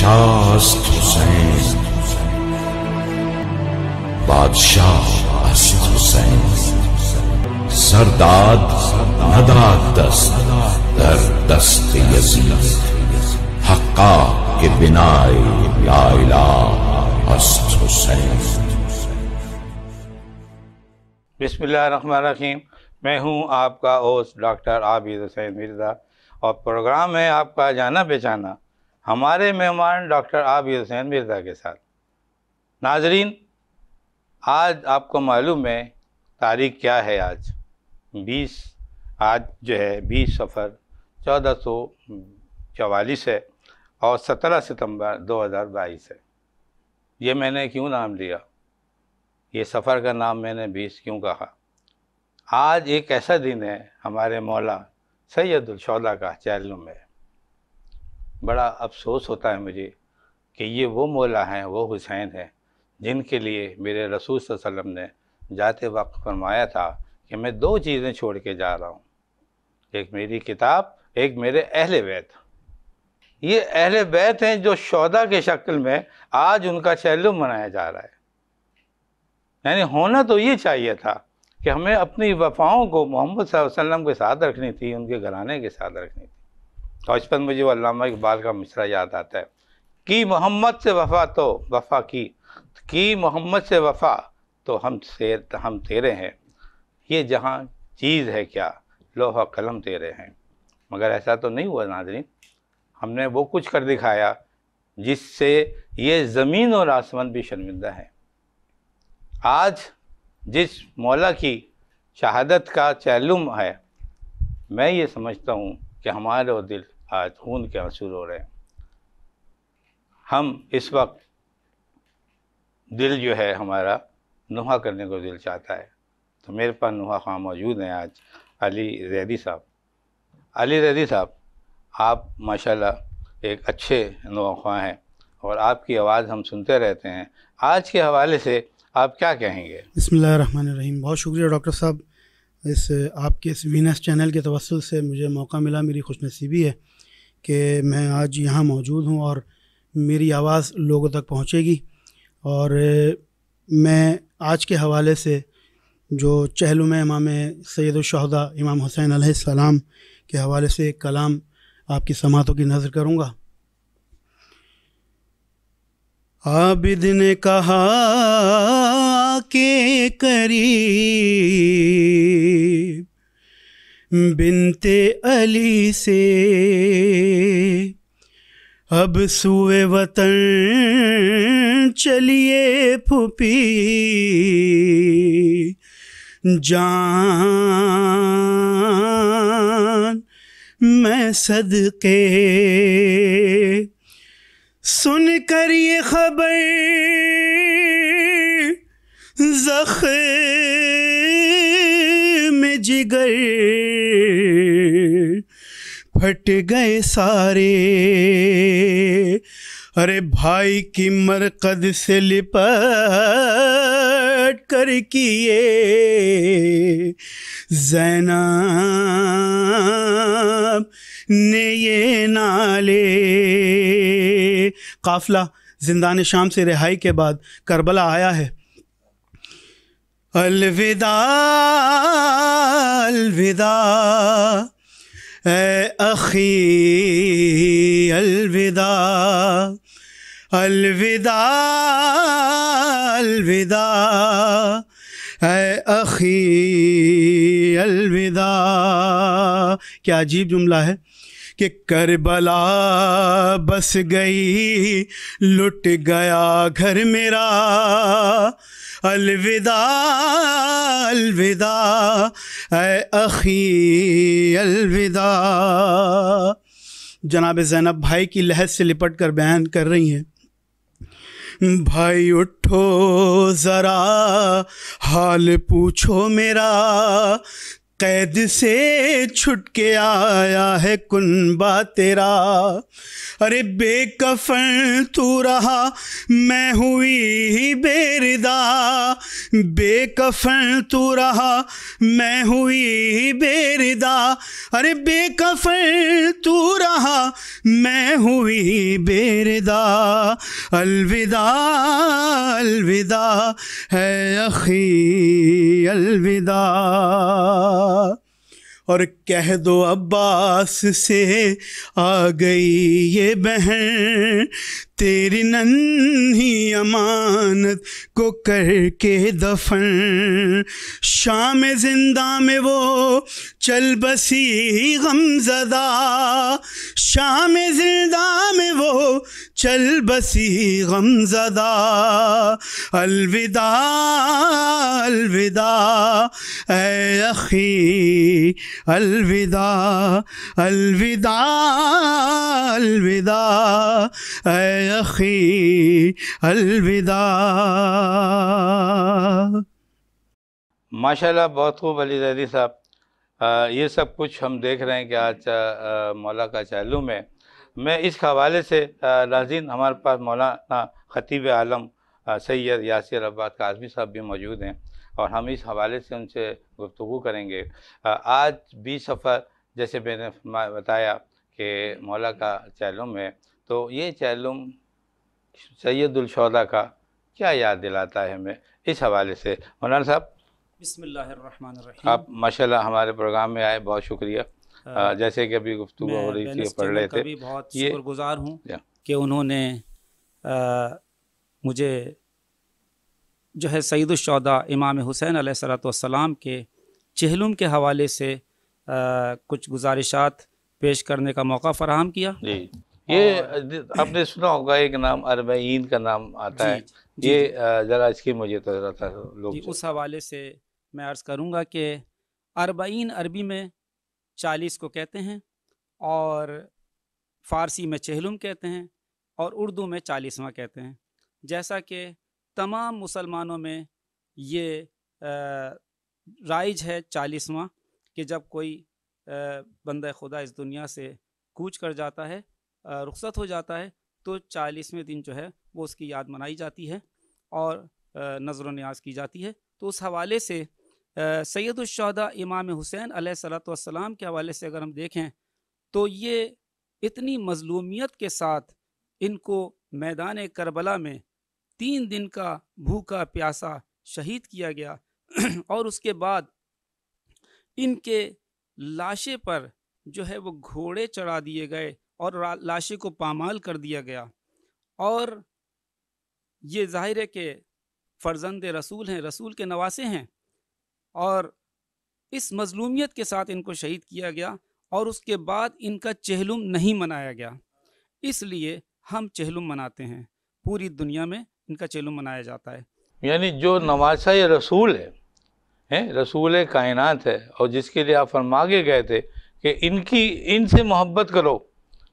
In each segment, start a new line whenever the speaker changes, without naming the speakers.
शास्त हुसैन बादशाह असद हुसैन सरदाद नदा दस्त दर दस्त यजीद हक्का के बिनाए लाइला अस्त हुसैन बिस्मिल्लाहिर्रहमानिर्रहीम मैं हूं आपका होस्ट डॉक्टर आबिद हुसैन मिर्ज़ा और प्रोग्राम है आपका जाना पहचाना हमारे मेहमान डॉक्टर आबिर हुसैन मिर्ज़ा के साथ नाजरीन आज आपको मालूम है तारीख क्या है आज 20 आज जो है 20 सफ़र चौदह सौ चवालीस है और 17 सितंबर 2022 है ये मैंने क्यों नाम लिया ये सफ़र का नाम मैंने 20 क्यों कहा आज एक ऐसा दिन है हमारे मौला सैदुलशौदा का चैलम है बड़ा अफसोस होता है मुझे कि ये वो मौला हैं वो हुसैन हैं जिनके लिए मेरे रसूल वसम ने जाते वक्त फरमाया था कि मैं दो चीज़ें छोड़ के जा रहा हूँ एक मेरी किताब एक मेरे अहल बैत ये अहल बैत हैं जो शौदा के शक्ल में आज उनका चैलम मनाया जा रहा है यानी होना तो ये चाहिए था कि हमें अपनी वफाओं को मोहम्मद वसल्लम के साथ रखनी थी उनके घराने के साथ रखनी थी तो बचपन मुझे वो अलामा इकबाल का मिसरा याद आता है कि मोहम्मद से वफ़ा तो वफ़ा की कि मोहम्मद से वफ़ा तो हम से हम तेरे हैं ये जहाँ चीज़ है क्या लोहा कलम तेरे हैं मगर ऐसा तो नहीं हुआ नाजरीन हमने वो कुछ कर दिखाया जिससे ये ज़मीन और आसमान भी शर्मिंदा है आज जिस मौला की शहादत का चैलुम है मैं ये समझता हूँ कि हमारे और दिल आज खून के आंसू रो रहे हैं हम इस वक्त दिल जो है हमारा नुहा करने को दिल चाहता है तो मेरे पास नुहा खां मौजूद हैं आज अली रैदी साहब अली रैदी साहब आप माशाल्लाह एक अच्छे नुहा हैं और आपकी आवाज़ हम सुनते रहते हैं आज के हवाले से आप क्या कहेंगे
बसमिल बहुत शुक्रिया डॉक्टर साहब इस आपके इस वीनस चैनल के तवसल से मुझे मौका मिला मेरी खुशनसीबी है कि मैं आज यहाँ मौजूद हूँ और मेरी आवाज़ लोगों तक पहुँचेगी और मैं आज के हवाले से जो चहलुम इमाम सैदुलशहदा इमाम हुसैन आसमाम के हवाले से एक कलाम आपकी समातों की नज़र करूँगा आबिद ने कहा के करीब बिनते अली से अब सुए वतन चलिए फुपी जान मैं सदके सुन कर ये खबर जख्म जिगर फट गए सारे अरे भाई की मरकद से लिपट कर किए जैनाब ने ये नाले काफला ज़िंदा शाम से रिहाई के बाद करबला आया है अलविदा अलविदा ए अखी अलविदा अलविदा अलविदा ए अखी अलविदा क्या अजीब जुमला है कि करबला बस गई लुट गया घर मेरा अलविदा अलविदा ए अखी अलविदा जनाब जैनब भाई की लहज से लिपट कर बयान कर रही हैं भाई उठो ज़रा हाल पूछो मेरा कैद से छुटके आया है कुनबा तेरा अरे बेकफन तू रहा मैं हुई ही बेरदा बेकफन तू रहा मैं हुई ही बेरदा अरे बेकफन तू रहा मैं हुई बेरदा अलविदा अलविदा है अखी अलविदा और कह दो अब्बास से आ गई ये बहन तेरी नन्ही अमानत को करके दफन शाम जिंदा में वो चल बसी गमजदा शाम जिंदा में वो चल बसी गमजदा अलविदा अलविदा अखी अलविदा अलविदा अलविदा अखी अलविदा
माशाल्लाह बहुत खूब अली जैदी साहब ये सब कुछ हम देख रहे हैं कि आज मौला का चालू में मैं इस हवाले से नाजीन हमारे पास मौलाना ख़तीब आलम सैयद यासिर अब्बास काजमी साहब भी मौजूद हैं और हम इस हवाले से उनसे गुफ्तु करेंगे आज भी सफ़र जैसे मैंने बताया कि मौला का चैलों में तो ये चैलुम सैदुलशौदा का क्या याद दिलाता है हमें इस हवाले से मौलाना साहब
बिसमीम आप
माशाल्लाह हमारे प्रोग्राम में आए बहुत शुक्रिया हाँ। आ, जैसे कि अभी गुफ्तु हो रही थी पढ़ रहे थे बहुत शुक्रगुजार हूँ
कि उन्होंने आ, मुझे जो है सईदुलशौदा इमाम हुसैन सलाम के चहलुम के हवाले से आ, कुछ गुजारिशात पेश करने का मौका फ़राहम किया
ये आपने सुना होगा एक नाम अरबीन का नाम आता है ये ज़रा इसकी मुझे तो था लोग उस
हवाले से मैं अर्ज़ करूँगा कि अरबीन अरबी में चालीस को कहते हैं और फ़ारसी में चहलुम कहते हैं और उर्दू में चालीसवा कहते हैं जैसा कि तमाम मुसलमानों में ये राइज है चालीसवा कि जब कोई बंद खुदा इस दुनिया से कूच कर जाता है रुखसत हो जाता है तो चालीसवें दिन जो है वो उसकी याद मनाई जाती है और नजर न्याज की जाती है तो उस हवाले से सैदुलशहदा इमाम हुसैन सलाम के हवाले से अगर हम देखें तो ये इतनी मजलूमियत के साथ इनको मैदान करबला में तीन दिन का भूखा प्यासा शहीद किया गया और उसके बाद इनके लाशे पर जो है वो घोड़े चढ़ा दिए गए और लाशें को पामाल कर दिया गया और ये जाहिर है कि फ़र्जंद रसूल हैं रसूल के नवासे हैं और इस मजलूमियत के साथ इनको शहीद किया गया और उसके बाद इनका चहलुम नहीं मनाया गया इसलिए हम चहलुम मनाते हैं पूरी दुनिया में इनका चहलुम मनाया जाता है
यानी जो नवासा ये रसूल है हैं रसूल कायनात है और जिसके लिए आप फरमागे गए थे कि इनकी इनसे मोहब्बत करो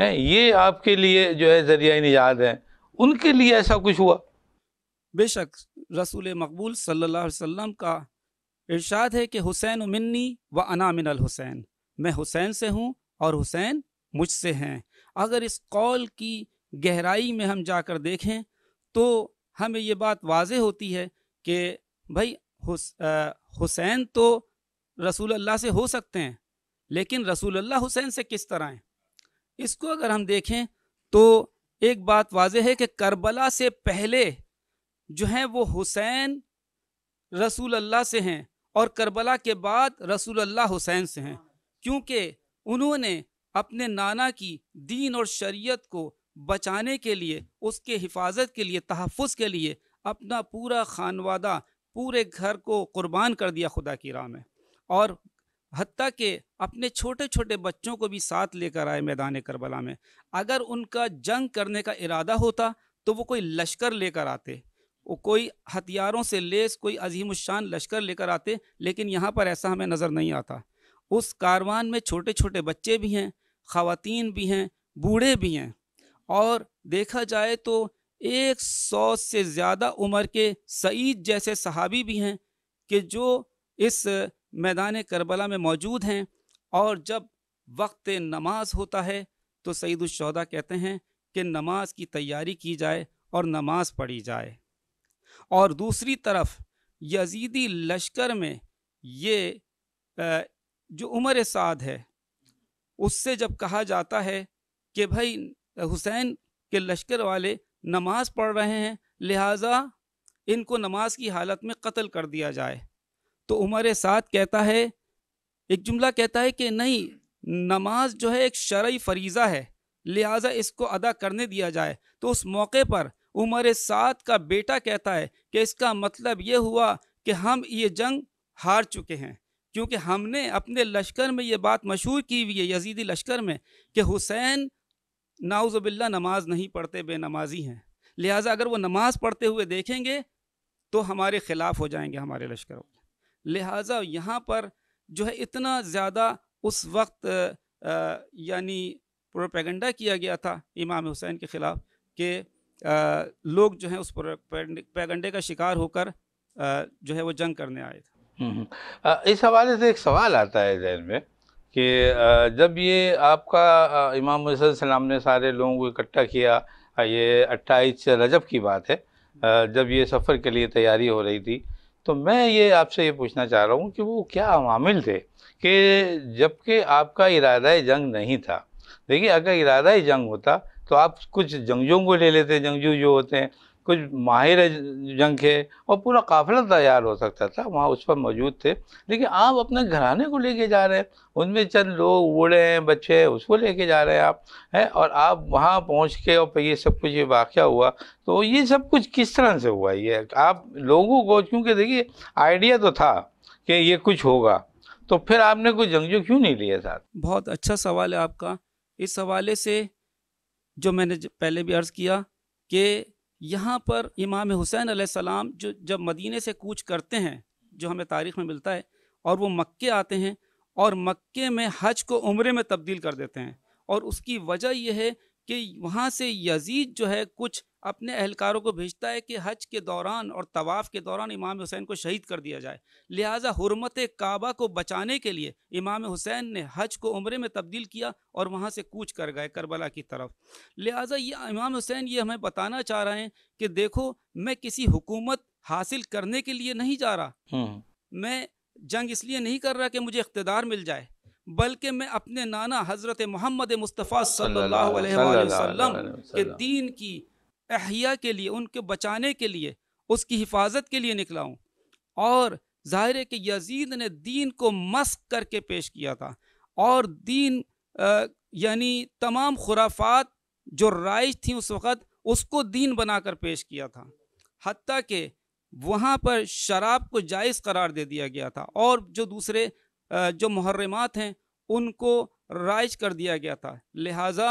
हैं ये आपके लिए जो है जरिया निजात है उनके लिए ऐसा कुछ हुआ बेशक रसूल
मकबूल सल्लल्लाहु अलैहि वसल्लम का इरशाद है कि हुसैन मिन्नी व अना मिनल हुसैन मैं हुसैन से हूँ और हुसैन मुझसे हैं अगर इस कौल की गहराई में हम जाकर देखें तो हमें ये बात वाज होती है कि भाई हुसैन तो रसूल अल्लाह से हो सकते हैं लेकिन रसूल अल्लाह हुसैन से किस तरह हैं इसको अगर हम देखें तो एक बात वाज है कि करबला से पहले जो हैं वो हुसैन रसूल अल्लाह से हैं और करबला के बाद रसूल अल्लाह हुसैन से हैं क्योंकि उन्होंने अपने नाना की दीन और शरीयत को बचाने के लिए उसके हिफाजत के लिए तहफ़ के लिए अपना पूरा खानवादा पूरे घर को कुर्बान कर दिया खुदा की राह में और हती के अपने छोटे छोटे बच्चों को भी साथ लेकर आए मैदान करबला में अगर उनका जंग करने का इरादा होता तो वो कोई लश्कर लेकर आते वो कोई हथियारों से लेस कोई अजीम शान लश्कर लेकर आते लेकिन यहाँ पर ऐसा हमें नज़र नहीं आता उस कारवान में छोटे छोटे बच्चे भी हैं ख़वातीन भी हैं बूढ़े भी हैं और देखा जाए तो एक सौ से ज़्यादा उम्र के सईद जैसे सहाबी भी हैं कि जो इस मैदान करबला में मौजूद हैं और जब वक्त नमाज होता है तो सईदुलशहदा कहते हैं कि नमाज की तैयारी की जाए और नमाज पढ़ी जाए और दूसरी तरफ यजीदी लश्कर में ये जो उमर साद है उससे जब कहा जाता है कि भाई हुसैन के लश्कर वाले नमाज पढ़ रहे हैं लिहाजा इनको नमाज की हालत में कत्ल कर दिया जाए तो उमर साथ कहता है एक जुमला कहता है कि नहीं नमाज जो है एक शर्य फरीज़ा है लिहाजा इसको अदा करने दिया जाए तो उस मौके पर उमर सात का बेटा कहता है कि इसका मतलब ये हुआ कि हम ये जंग हार चुके हैं क्योंकि हमने अपने लश्कर में ये बात मशहूर की हुई है यजीदी लश्कर में कि हुसैन नाउज़बिल्ला नमाज नहीं पढ़ते बेनमाजी हैं लिहाजा अगर वो नमाज पढ़ते हुए देखेंगे तो हमारे ख़िलाफ़ हो जाएंगे हमारे लश्कर लिहाजा यहाँ पर जो है इतना ज़्यादा उस वक्त यानी प्रोपेगेंडा किया गया था इमाम हुसैन के ख़िलाफ़ आ, लोग जो हैं उस प्रोपेगेंडे का शिकार होकर जो है वो जंग करने आए थे
हम्म, हम्म। इस हवाले से एक सवाल आता है जहन में कि जब ये आपका इमाम हुसैन सलाम ने सारे लोगों को इकट्ठा किया ये अट्ठाईस रजब की बात है जब ये सफ़र के लिए तैयारी हो रही थी तो मैं ये आपसे ये पूछना चाह रहा हूँ कि वो क्या अवामिल थे कि जबकि आपका इरादा जंग नहीं था देखिए अगर इरादा ही जंग होता तो आप कुछ जंगजों को ले लेते जंगजू जो होते हैं कुछ माहिर जंग के और पूरा काफिला तैयार हो सकता था वहाँ उस पर मौजूद थे लेकिन आप अपने घराने को लेके जा रहे हैं उनमें चंद लोग बूढ़े हैं बच्चे हैं उसको लेके जा रहे हैं आप हैं और आप वहाँ पहुँच के और ये सब कुछ ये वाक़ हुआ तो ये सब कुछ किस तरह से हुआ ये आप लोगों को क्योंकि देखिए आइडिया तो था कि ये कुछ होगा तो फिर आपने कोई जंगजू क्यों नहीं लिया साथ बहुत अच्छा सवाल है आपका इस हवाले से जो मैंने
पहले भी अर्ज़ किया कि यहाँ पर इमाम हुसैन आसमाम जो जब मदीने से कूच करते हैं जो हमें तारीख़ में मिलता है और वो मक्के आते हैं और मक्के में हज को उम्र में तब्दील कर देते हैं और उसकी वजह यह है कि वहाँ से यजीद जो है कुछ अपने अहलकारों को भेजता है कि हज के दौरान और तवाफ़ के दौरान इमाम हुसैन को शहीद कर दिया जाए लिहाजा हरमत काबा को बचाने के लिए इमाम हुसैन ने हज को उम्र में तब्दील किया और वहाँ से कूच कर गए करबला की तरफ लिहाजा ये इमाम हुसैन ये हमें बताना चाह रहे हैं कि देखो मैं किसी हुकूमत हासिल करने के लिए नहीं जा रहा हम्म। मैं जंग इसलिए नहीं कर रहा कि मुझे इकतदार मिल जाए बल्कि मैं अपने नाना हज़रत मोहम्मद मुस्तफ़ा सल्लल्लाहु अलैहि वसल्लम के दीन की अहिया के लिए उनके बचाने के लिए उसकी हिफाजत के लिए निकला हूँ और ज़ाहिर है कि यजीद ने दीन को मस्क करके पेश किया था और दीन यानी तमाम खुराफात जो राइज थी उस वक़्त उसको दीन बनाकर पेश किया था हती कि वहाँ पर शराब को जायज़ करार दे दिया गया था और जो दूसरे जो मुहर्रमात हैं उनको राइज कर दिया गया था लिहाजा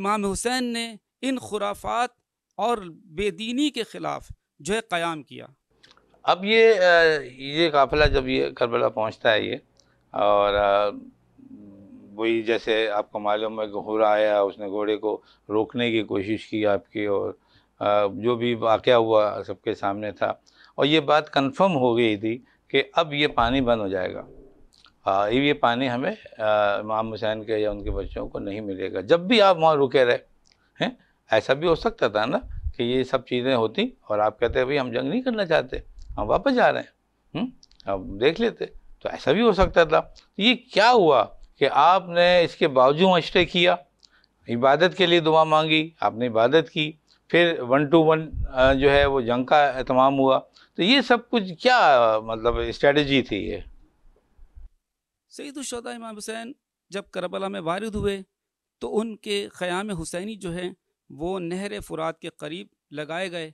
इमाम हुसैन ने इन खुराफात और बेदीनी के ख़िलाफ़ जो है क़्याम किया
अब ये ये काफ़िला जब ये करबला पहुंचता है ये और वही जैसे आपको मालूम है घोड़ा आया उसने घोड़े को रोकने की कोशिश की आपकी और जो भी वाक़ हुआ सबके सामने था और ये बात कंफर्म हो गई थी कि अब ये पानी बंद हो जाएगा ये पानी हमें इमाम हुसैन के या उनके बच्चों को नहीं मिलेगा जब भी आप वहाँ रुके रहे हैं ऐसा भी हो सकता था ना कि ये सब चीज़ें होती और आप कहते भाई हम जंग नहीं करना चाहते हम वापस जा रहे हैं हम हम्म? अब देख लेते तो ऐसा भी हो सकता था तो ये क्या हुआ कि आपने इसके बावजूद मशरे किया इबादत के लिए दुआ मांगी आपने इबादत की फिर वन टू वन जो है वो जंग का एहतमाम हुआ तो ये सब कुछ क्या मतलब स्ट्रेटजी थी ये
सईदुलशदा इमाम हुसैन जब करबला में वारद हुए तो उनके ख़याम हुसैनी जो हैं वो नहर फ़ुरात के करीब लगाए गए